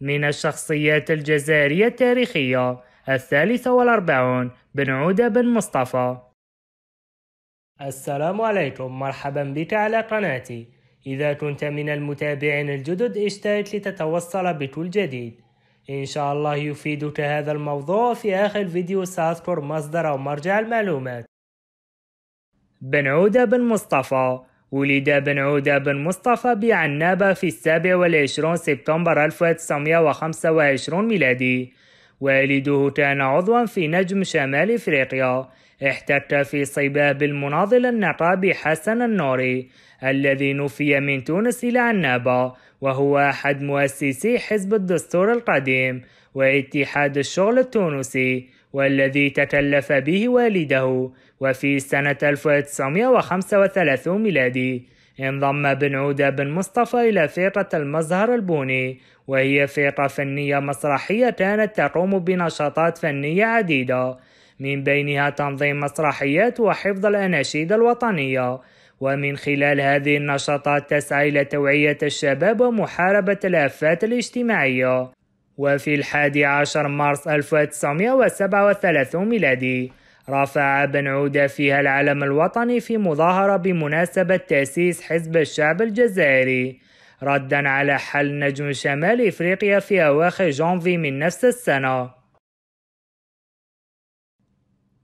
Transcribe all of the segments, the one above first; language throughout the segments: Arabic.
من الشخصيات الجزائرية التاريخية الثالثة والأربعون بن عودة بن مصطفى السلام عليكم مرحبا بك على قناتي إذا كنت من المتابعين الجدد اشترك لتتوصل بكل جديد إن شاء الله يفيدك هذا الموضوع في آخر فيديو سأذكر مصدر أو مرجع المعلومات بن عودة بن مصطفى ولد بن عودة بن مصطفى بعنابة في السابع والعشرون سبتمبر 1925 ميلادي والده كان عضوا في نجم شمال افريقيا احتك في صيبه بالمناضل النقابي حسن النوري الذي نفي من تونس إلى عنابة وهو أحد مؤسسي حزب الدستور القديم واتحاد الشغل التونسي والذي تكلف به والده وفي سنة 1935 ميلادي انضم بن عودة بن مصطفى إلى فرقة المظهر البوني وهي فرقة فنية مسرحية كانت تقوم بنشاطات فنية عديدة من بينها تنظيم مسرحيات وحفظ الأناشيد الوطنية ومن خلال هذه النشاطات تسعى إلى توعية الشباب ومحاربة الآفات الاجتماعية وفي الحادي عشر مارس 1937 ميلادي رفع بن عودة فيها العلم الوطني في مظاهرة بمناسبة تأسيس حزب الشعب الجزائري ردا على حل نجم شمال إفريقيا في أواخر جانفي من نفس السنة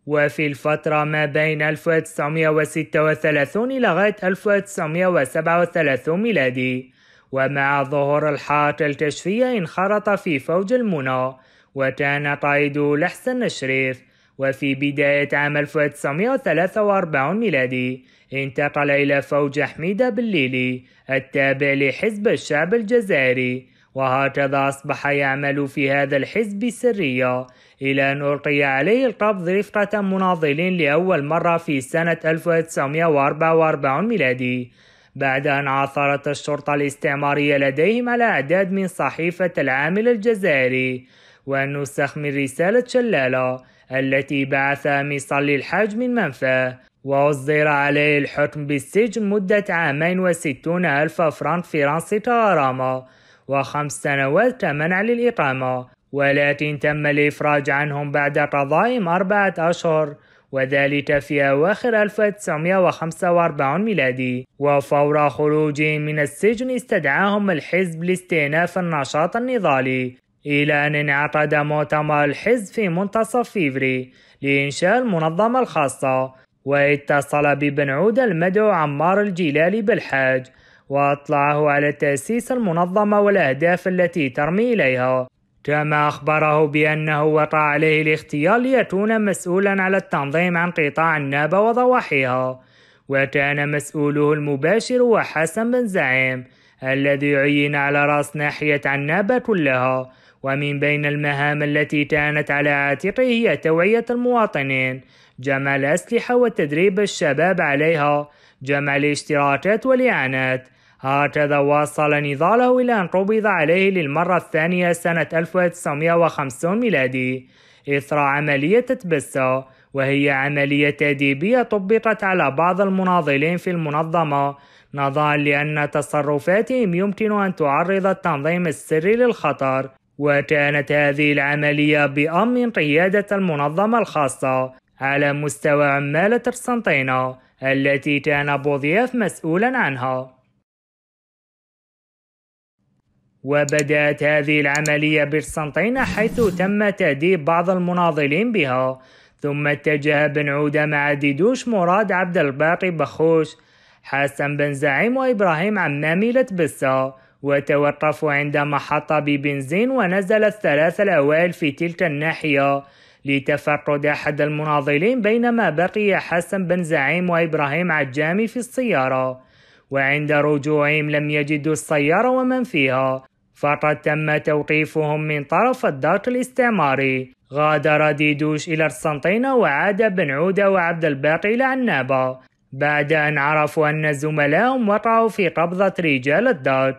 وفي الفترة ما بين 1936 لغاية 1937 ميلادي ومع ظهور الحائط الكشفية انخرط في فوج المنى وكان قائد لحسن الشريف وفي بداية عام 1943 ميلادي انتقل إلى فوج حميدة بالليلي التابع لحزب الشعب الجزائري وهكذا أصبح يعمل في هذا الحزب سرية إلى أن ألقي عليه القبض رفقة مناضلين لأول مرة في سنة 1944 ميلادي بعد أن عثرت الشرطة الاستعمارية لديهم على أعداد من صحيفة العامل الجزائري والنسخ من رسالة شلالة التي بعثها مصلي الحاج من منفى وأصدر عليه الحكم بالسجن مدة عامين وستون ألف فرنك فرنسي كغرامة وخمس سنوات كمنع للإقامة والتي تم الإفراج عنهم بعد قضائم أربعة أشهر وذلك في أواخر 1945 ميلادي وفور خروجهم من السجن استدعاهم الحزب لاستئناف النشاط النضالي إلى أن انعقد مؤتمر الحزب في منتصف فيفري لإنشاء المنظمة الخاصة واتصل عود المدعو عمار الجيلالي بالحاج وأطلعه على تأسيس المنظمة والأهداف التي ترمي إليها كما أخبره بأنه وقع عليه الاختيار ليكون مسؤولا على التنظيم عن قطاع النابة وضواحيها وكان مسؤوله المباشر هو حسن بن زعيم الذي عين على رأس ناحية عنابة كلها ومن بين المهام التي كانت على عاتقه هي توعية المواطنين جمع الأسلحة وتدريب الشباب عليها جمع الاشتراكات والإعانات هكذا واصل نضاله إلى أن قبض عليه للمرة الثانية سنة 1950 ميلادي إثر عملية تبسة وهي عملية تأديبية طبقت على بعض المناضلين في المنظمة نظرا لأن تصرفاتهم يمكن أن تعرض التنظيم السري للخطر وكانت هذه العملية بأمر قيادة المنظمة الخاصة على مستوى عمالة قسنطينة التي كان بوضياف مسؤولا عنها وبدأت هذه العملية بالسنطينة حيث تم تأديب بعض المناضلين بها ثم اتجه بن عودة مع ديدوش مراد عبد الباقي بخوش حسن بن زعيم وإبراهيم عمامي لتبسة وتوقفوا عند محطة ببنزين ونزل الثلاثة الأوائل في تلك الناحية لتفقد أحد المناضلين بينما بقي حسن بن زعيم وإبراهيم عجامي في السيارة وعند رجوعهم لم يجدوا السيارة ومن فيها فقد تم توقيفهم من طرف الدرك الاستعماري غادر ديدوش إلى السنطينة وعاد بن عودة وعبد الباقي إلى عنابة بعد أن عرفوا أن زملائهم وقعوا في قبضة رجال الدرك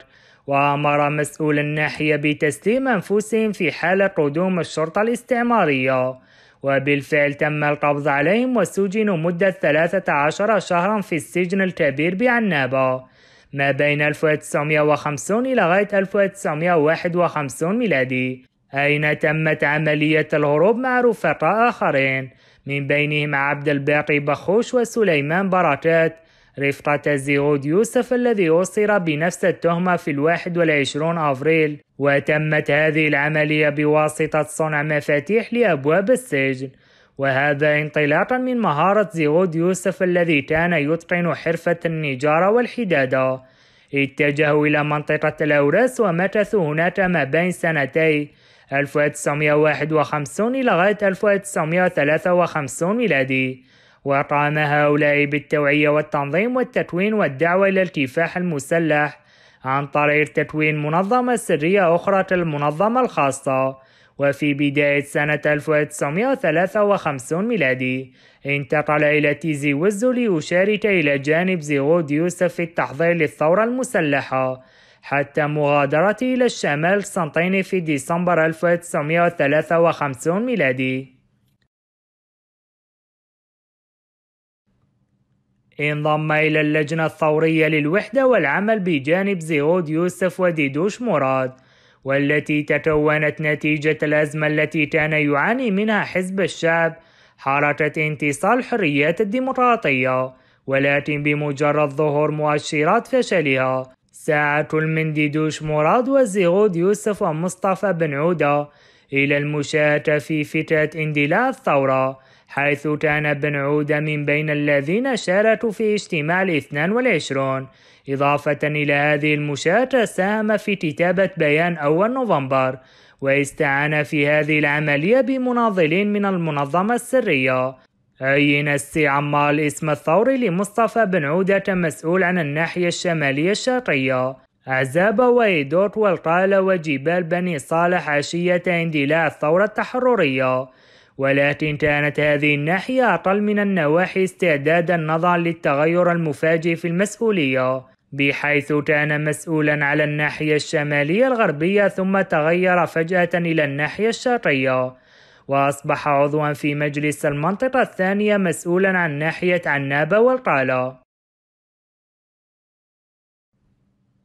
وأمر مسؤول الناحية بتسليم أنفسهم في حال قدوم الشرطة الاستعمارية وبالفعل تم القبض عليهم وسجنوا مدة 13 شهرا في السجن الكبير بعنابة ما بين 1950 إلى غاية 1951 ميلادي أين تمت عملية الهروب مع رفقاء آخرين من بينهم عبد الباقي بخوش وسليمان بركات رفقة الزيغود يوسف الذي أصر بنفس التهمة في الواحد والعشرون أفريل وتمت هذه العملية بواسطة صنع مفاتيح لأبواب السجن وهذا انطلاقا من مهارة زيغود يوسف الذي كان يتقن حرفة النجارة والحدادة اتجهوا إلى منطقة الأوراس ومكثوا هناك ما بين سنتي 1951 لغاية 1953 ميلادي وقام هؤلاء بالتوعية والتنظيم والتكوين والدعوة إلى الكفاح المسلح عن طريق تكوين منظمة سرية أخرى كالمنظمة الخاصة وفي بداية سنة 1953 ميلادي انتقل إلى تيزي وزو ليشارك إلى جانب زيغود يوسف في التحضير للثورة المسلحة حتى مغادرته إلى الشمال سنتين في ديسمبر 1953 ميلادي انضم إلى اللجنة الثورية للوحدة والعمل بجانب زيغود يوسف وديدوش مراد والتي تكونت نتيجة الأزمة التي كان يعاني منها حزب الشعب حركة انتصار الحريات الديمقراطية ولكن بمجرد ظهور مؤشرات فشلها ساعة كل من ديدوش مراد وزيغود يوسف ومصطفى بن عودة إلى المشاركة في فترة اندلاع الثورة حيث كان بن عودة من بين الذين شاركوا في اجتماع الاثنان والعشرون إضافة إلى هذه المشاركة ساهم في كتابة بيان أول نوفمبر واستعان في هذه العملية بمناضلين من المنظمة السرية عين السي عمار الاسم الثوري لمصطفى بن عودة كمسؤول عن الناحية الشمالية الشرقية عزابة وإيدوت والقالة وجبال بني صالح عشية اندلاع الثورة التحررية ولكن كانت هذه الناحية أقل من النواحي استعدادا نظرا للتغير المفاجئ في المسؤولية بحيث كان مسؤولا على الناحية الشمالية الغربية ثم تغير فجأة إلى الناحية الشرقية وأصبح عضوا في مجلس المنطقة الثانية مسؤولا عن ناحية عنابة والقالة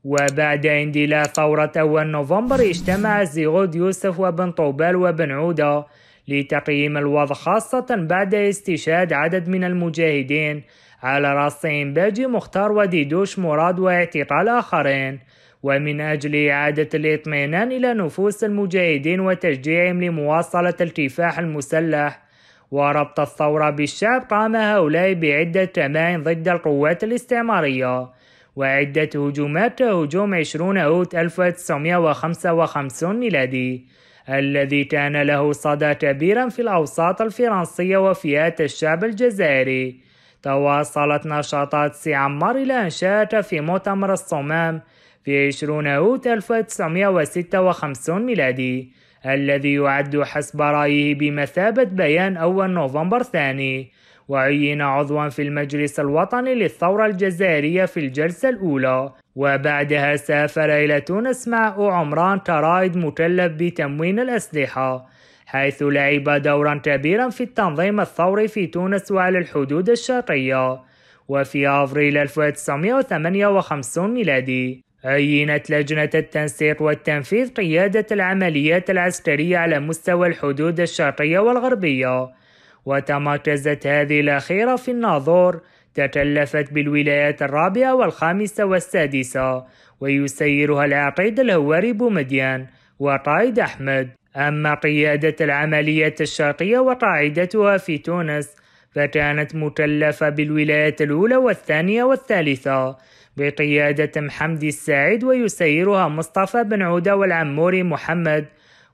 وبعد اندلاع ثورة أول نوفمبر اجتمع زيغود يوسف وبن طوبال وبن عودة لتقييم الوضع خاصة بعد استشهاد عدد من المجاهدين على رأسهم باجي مختار وديدوش مراد واعتقال آخرين ومن أجل إعادة الإطمئنان إلى نفوس المجاهدين وتشجيعهم لمواصلة الكفاح المسلح وربط الثورة بالشعب قام هؤلاء بعدة تمائن ضد القوات الاستعمارية وعدة هجومات كهجوم 20 أوت 1955 ميلادي الذي كان له صدى كبيرا في الأوساط الفرنسية وفئات الشعب الجزائري تواصلت نشاطات سي عمار إلى أن شارك في مؤتمر الصمام في 20 أوت 1956 ميلادي الذي يعد حسب رأيه بمثابة بيان أول نوفمبر ثاني وعين عضوا في المجلس الوطني للثورة الجزائرية في الجلسة الأولى وبعدها سافر إلى تونس مع عمران ترايد مكلف بتموين الأسلحة حيث لعب دورا كبيرا في التنظيم الثوري في تونس وعلى الحدود الشرقية وفي أفريل 1958 ميلادي عينت لجنة التنسيق والتنفيذ قيادة العمليات العسكرية على مستوى الحدود الشرقية والغربية وتمركزت هذه الأخيرة في الناظور تكلفت بالولايات الرابعة والخامسة والسادسة ويسيرها العقيد الهواري بومديان وقائد أحمد أما قيادة العملية الشرقية وقاعدتها في تونس فكانت مكلفة بالولايات الأولى والثانية والثالثة بقيادة محمد السعيد ويسيرها مصطفى بن عودة والعموري محمد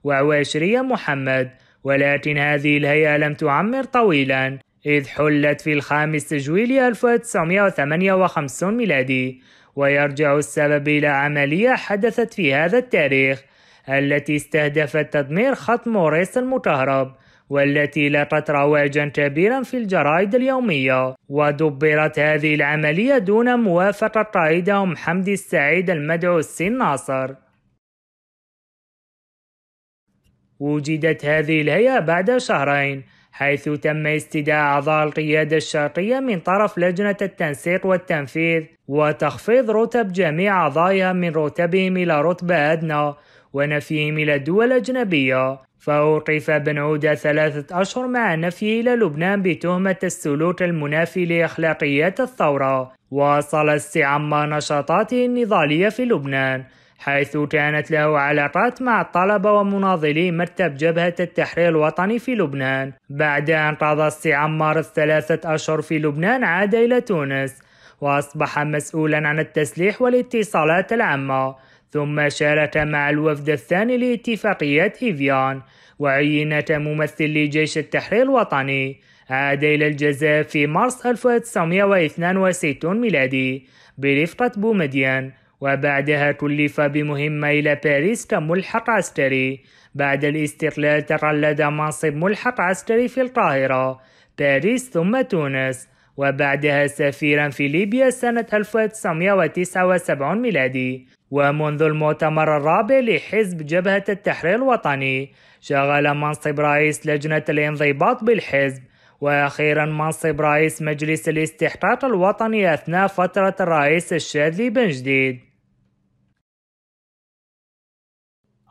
وعواشرية محمد ولكن هذه الهيئة لم تعمر طويلا إذ حلت في الخامس تجويل 1958 ميلادي ويرجع السبب إلى عملية حدثت في هذا التاريخ التي استهدفت تدمير خط موريس المكهرب والتي لاقت رواجا كبيرا في الجرائد اليومية ودبرت هذه العملية دون موافقة قائدهم حمدي السعيد المدعو السين ناصر وجدت هذه الهيئة بعد شهرين حيث تم استدعاء أعضاء القيادة الشرقية من طرف لجنة التنسيق والتنفيذ وتخفيض رتب جميع أعضائها من رتبهم إلى رتبة أدنى ونفيهم إلى الدول الأجنبية فأوقف بن عودة ثلاثة أشهر مع نفيه إلى لبنان بتهمة السلوك المنافي لأخلاقيات الثورة وصل استعمى نشاطاته النضالية في لبنان حيث كانت له علاقات مع الطلبة ومناضلي مكتب جبهة التحرير الوطني في لبنان بعد أن قضى استعمار الثلاثة أشهر في لبنان عاد إلى تونس وأصبح مسؤولا عن التسليح والاتصالات العامة ثم شارك مع الوفد الثاني لاتفاقيات إيفيان وعين كممثل لجيش التحرير الوطني عاد إلى الجزائر في مارس 1962 ميلادي برفقة بومدين وبعدها كلف بمهمة إلى باريس كملحق عسكري بعد الاستقلال تقلد منصب ملحق عسكري في القاهرة باريس ثم تونس وبعدها سفيرا في ليبيا سنة 1979 ميلادي ومنذ المؤتمر الرابع لحزب جبهة التحرير الوطني شغل منصب رئيس لجنة الانضباط بالحزب وأخيرا منصب رئيس مجلس الاستحقاق الوطني أثناء فترة الرئيس الشاذلي بن جديد